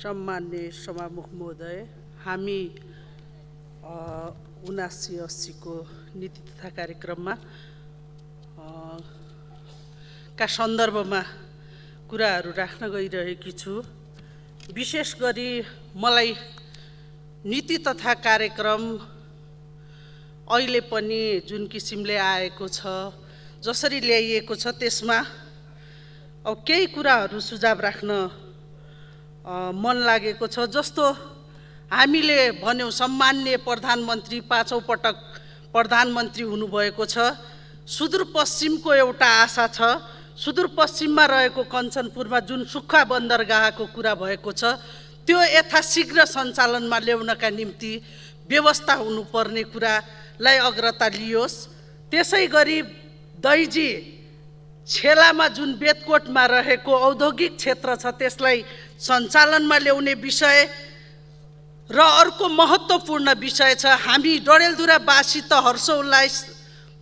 सम्मान्य सभामुख महोदय हामी उनासी अस्सीको नीति तथा कार्यक्रममा का सन्दर्भमा कुराहरू राख्न गइरहेकी छु विशेष गरी मलाई नीति तथा कार्यक्रम अहिले पनि जुन किसिमले आएको छ जसरी ल्याइएको छ त्यसमा अब केही कुराहरू सुझाव राख्न मन लागेको छ जस्तो हामीले भन्यौँ सम्मान्य प्रधानमन्त्री पाँचौँ पटक प्रधानमन्त्री हुनुभएको छ सुदूरपश्चिमको एउटा आशा छ सुदूरपश्चिममा रहेको कञ्चनपुरमा जुन सुक्खा बन्दरगाहको कुरा भएको छ त्यो यथाशीघ्र सञ्चालनमा ल्याउनका निम्ति व्यवस्था हुनुपर्ने कुरालाई अग्रता लियोस् त्यसै गरी दैजी छेलामा जुन बेदकोटमा रहेको औद्योगिक क्षेत्र छ त्यसलाई सञ्चालनमा ल्याउने विषय र अर्को महत्त्वपूर्ण विषय छ हामी डडेलधुरावासी त हर्षोल्लास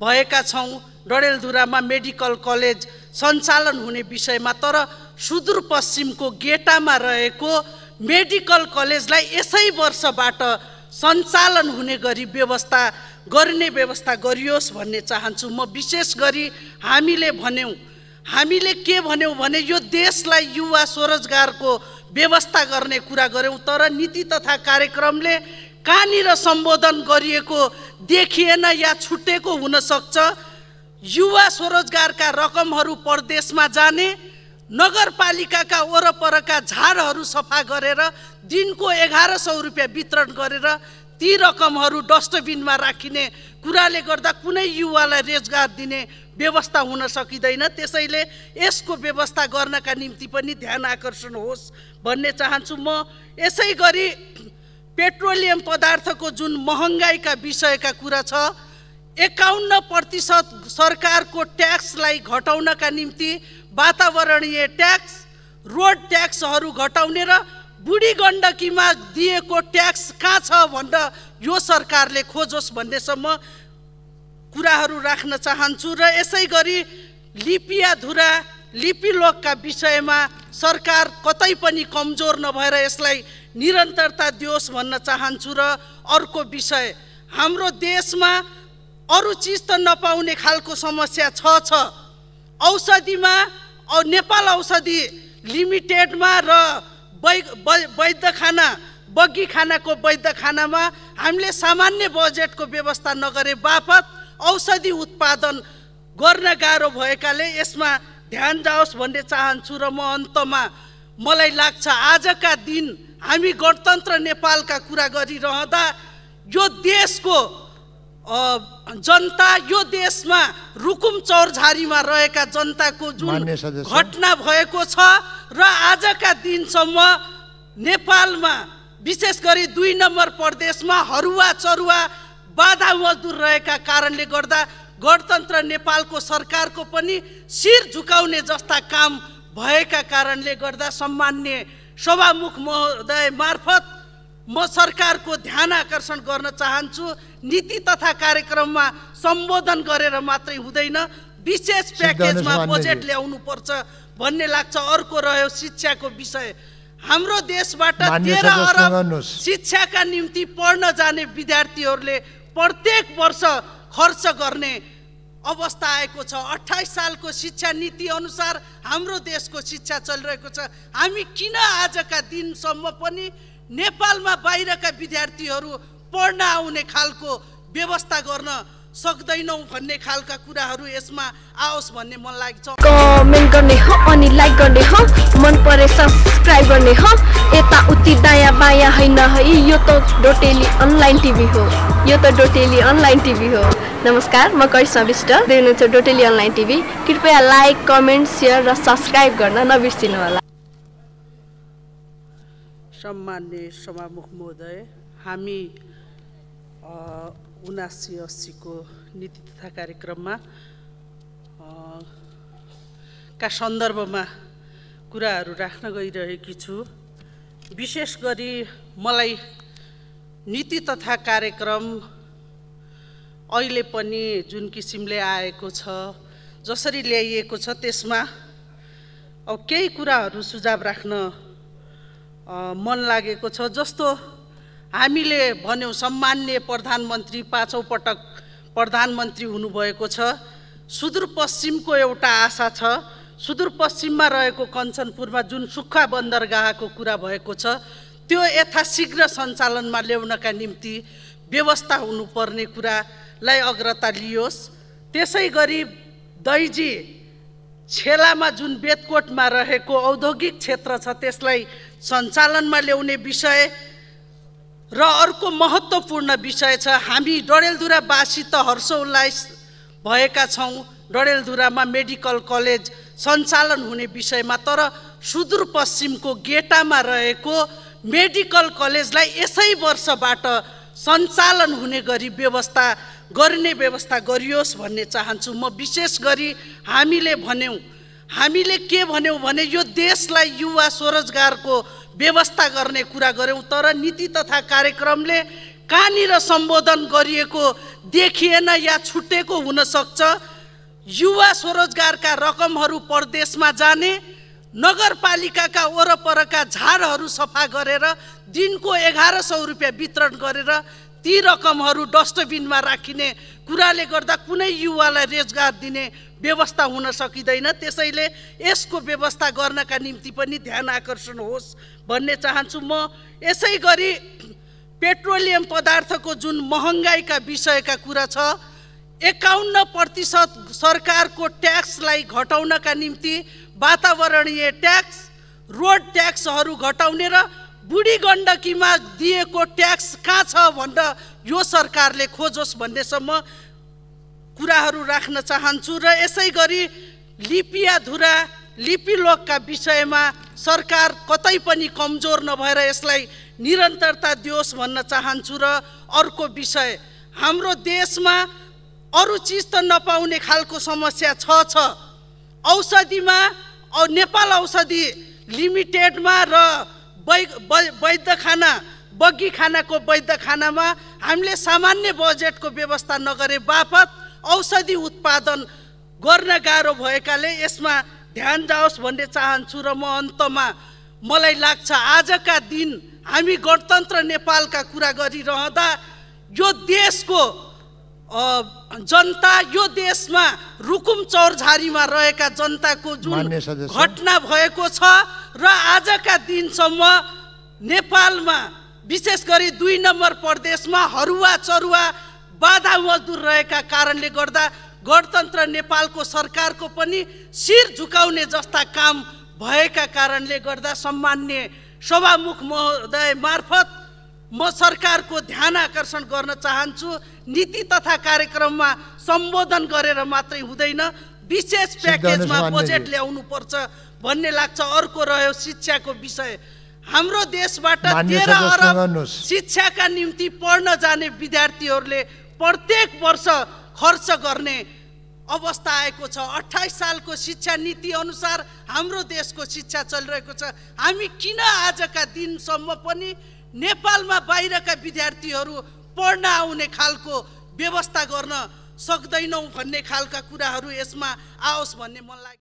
भएका छौँ डडेलधुरामा मेडिकल कलेज सञ्चालन हुने विषयमा तर सुदूरपश्चिमको गेटामा रहेको मेडिकल कलेजलाई यसै वर्षबाट सञ्चालन हुने गरी व्यवस्था गर्ने व्यवस्था गरियोस् भन्ने चाहन्छु म विशेष गरी हामीले भन्यौँ हामीले के भन्यौँ भने यो देशलाई युवा स्वरोजगारको व्यवस्था गर्ने कुरा गऱ्यौँ तर नीति तथा कार्यक्रमले कहाँनिर सम्बोधन गरिएको देखिएन या छुटेको हुनसक्छ युवा स्वरोजगारका रकमहरू परदेशमा जाने नगरपालिकाका वरपरका झारहरू सफा गरेर दिनको एघार सौ रुपियाँ वितरण गरेर ती रकमहरू डस्टबिनमा राखिने कुराले गर्दा कुनै युवालाई रोजगार दिने व्यवस्था हुन सकिँदैन त्यसैले यसको व्यवस्था गर्नका निम्ति पनि ध्यान आकर्षण होस् भन्ने चाहन्छु म यसै गरी पेट्रोलियम पदार्थको जुन महँगाईका विषयका कुरा छ एकाउन्न प्रतिशत सरकारको ट्याक्सलाई घटाउनका निम्ति वातावरणीय ट्याक्स रोड ट्याक्सहरू घटाउने र बुढी गण्डकीमा दिएको ट्याक्स कहाँ छ भनेर यो सरकारले खोजोस् भन्नेसम्म कुराहरू राख्न चाहन्छु र यसै गरी लिपियाधुरा लिपिलोकका विषयमा सरकार कतै पनि कमजोर नभएर यसलाई निरन्तरता दियोस् भन्न चाहन्छु र अर्को विषय हाम्रो देशमा अरू चिज त नपाउने खालको समस्या छ छ औषधिमा नेपाल औषधि लिमिटेडमा र वैध खाना बग्गी खानाको वैध खानामा हामीले सामान्य बजेटको व्यवस्था नगरे बापत औषधि उत्पादन गर्न गाह्रो भएकाले यसमा ध्यान जाओस् भन्ने चाहन्छु र म अन्तमा मलाई लाग्छ आजका दिन हामी गणतन्त्र नेपालका कुरा गरिरहँदा यो देशको जनता यो देशमा रुकुम चौरझारीमा रहेका जनताको जुन घटना भएको छ र आजका दिनसम्म नेपालमा विशेष गरी दुई नम्बर प्रदेशमा हरुवा चरुवा बाधा मजदुर रहेका कारणले गर्दा गणतन्त्र नेपालको सरकारको पनि शिर झुकाउने जस्ता काम भएका कारणले गर्दा सम्मान्य सभामुख महोदय मार्फत म सरकारको ध्यान आकर्षण गर्न चाहन्छु नीति तथा कार्यक्रममा सम्बोधन गरेर मात्रै हुँदैन विशेष प्याकेजमा बजेट ल्याउनु पर्छ भन्ने लाग्छ अर्को रह्यो शिक्षाको विषय हाम्रो देशबाट तेह्र अरब शिक्षाका निम्ति पढ्न जाने विद्यार्थीहरूले प्रत्येक वर्ष खर्च गर्ने अवस्था आएको छ अठाइस सालको शिक्षा नीति अनुसार हाम्रो देशको शिक्षा चलिरहेको छ हामी किन आजका दिनसम्म पनि नेपालमा बाहिरका विद्यार्थीहरू पढ्न आउने खालको व्यवस्था गर्न सक्दैनौँ भन्ने खालका कुराहरू यसमा आओस् भन्ने मन लाग्छ कमेन्ट गर्ने हो अनि लाइक गर्ने हो मन परे सब्सक्राइब गर्ने हो यता उति दायाँ बायाँ होइन है यो त डोटेली अनलाइन टिभी हो यो त डोटेली अनलाइन टिभी हो नमस्कार म करिश्मा विष्ट हुनुहुन्छ डोटेली अनलाइन टिभी कृपया लाइक कमेन्ट सेयर र सब्सक्राइब गर्न नबिर्सिनु होला सम्मान्य सभामुख महोदय हामी उनासी अस्सीको नीति तथा कार्यक्रममा का सन्दर्भमा कुराहरू राख्न गइरहेकी छु विशेष गरी मलाई नीति तथा कार्यक्रम अहिले पनि जुन किसिमले आएको छ जसरी ल्याइएको छ त्यसमा अब केही कुराहरू सुझाव राख्न मन लागेको छ जस्तो हामीले भन्यौँ सम्मान्य प्रधानमन्त्री पाँचौँ पटक प्रधानमन्त्री हुनुभएको छ सुदूरपश्चिमको एउटा आशा छ सुदूरपश्चिममा रहेको कञ्चनपुरमा जुन सुक्खा बन्दरगाहको कुरा भएको छ त्यो यथाशीघ्र सञ्चालनमा ल्याउनका निम्ति व्यवस्था हुनुपर्ने कुरालाई अग्रता लियोस् त्यसै गरी दैजी छेलामा जुन बेतकोटमा रहेको औद्योगिक क्षेत्र छ त्यसलाई सञ्चालनमा ल्याउने विषय र अर्को महत्त्वपूर्ण विषय छ हामी डडेलधुरावासी त हर्षोल्लास भएका छौँ डडेलधुरामा मेडिकल कलेज सञ्चालन हुने विषयमा तर सुदूरपश्चिमको गेटामा रहेको मेडिकल कलेजलाई यसै वर्षबाट सञ्चालन हुने गरी व्यवस्था गर्ने व्यवस्था गरियोस् भन्ने चाहन्छु म विशेष गरी हामीले भन्यौँ हामीले के भन्यौँ भने यो देशलाई युवा स्वरोजगारको व्यवस्था गर्ने कुरा गऱ्यौँ तर नीति तथा कार्यक्रमले कहाँनिर सम्बोधन गरिएको देखिएन या छुटेको हुनसक्छ युवा स्वरोजगारका रकमहरू परदेशमा जाने नगरपालिकाका वरपरका झारहरू सफा गरेर दिनको एघार सौ रुपियाँ वितरण गरेर ती रकमहरू डस्टबिनमा राखिने कुराले गर्दा कुनै युवालाई रोजगार दिने व्यवस्था हुन सकिँदैन त्यसैले यसको व्यवस्था गर्नका निम्ति पनि ध्यान आकर्षण होस् भन्ने चाहन्छु म यसै गरी पेट्रोलियम पदार्थको जुन महँगाईका विषयका कुरा छ एकाउन्न प्रतिशत सरकारको ट्याक्सलाई घटाउनका निम्ति वातावरणीय ट्याक्स रोड ट्याक्सहरू घटाउने र बुढी गण्डकीमा दिएको ट्याक्स कहाँ छ भनेर यो सरकारले खोजोस् भन्नेसम्म कुराहरू राख्न चाहन्छु र यसै गरी लिपियाधुरा लिपिलोकका विषयमा सरकार कतै पनि कमजोर नभएर यसलाई निरन्तरता दियोस् भन्न चाहन्छु र अर्को विषय हाम्रो देशमा अरू चिज त नपाउने खालको समस्या छ छ औषधिमा नेपाल औषधि लिमिटेडमा र वै वैध खाना बग्गी खानाको वैध खानामा हामीले सामान्य बजेटको व्यवस्था नगरे बापत औषधि उत्पादन गर्न गाह्रो भएकाले यसमा ध्यान जाओस् भन्ने चाहन्छु र म अन्तमा मलाई लाग्छ आजका दिन हामी गणतन्त्र नेपालका कुरा गरिरहँदा यो देशको जनता यो देशमा रुकुम चौरझारीमा रहेका जनताको जुन घटना भएको छ र आजका दिनसम्म नेपालमा विशेष गरी दुई नम्बर प्रदेशमा हरुवा चरुवा बाधा मजदुर रहेका कारणले गर्दा गणतन्त्र नेपालको सरकारको पनि शिर झुकाउने जस्ता काम भएका कारणले गर्दा सम्मान्य सभामुख महोदय मार्फत म सरकारको ध्यान आकर्षण गर्न चाहन्छु नीति तथा कार्यक्रममा सम्बोधन गरेर मात्रै हुँदैन विशेष प्याकेजमा बजेट ल्याउनु पर्छ भन्ने लाग्छ अर्को रह्यो शिक्षाको विषय हाम्रो देशबाट तेह्र अरब शिक्षाका निम्ति पढ्न जाने विद्यार्थीहरूले प्रत्येक वर्ष खर्च गर्ने अवस्था आएको छ अठाइस सालको शिक्षा नीति अनुसार हाम्रो देशको शिक्षा चलिरहेको छ हामी किन आजका दिनसम्म पनि नेपालमा बाहिरका विद्यार्थीहरू पढ्न आउने खालको व्यवस्था गर्न सक्दैनौँ भन्ने खालका कुराहरू यसमा आओस् भन्ने मन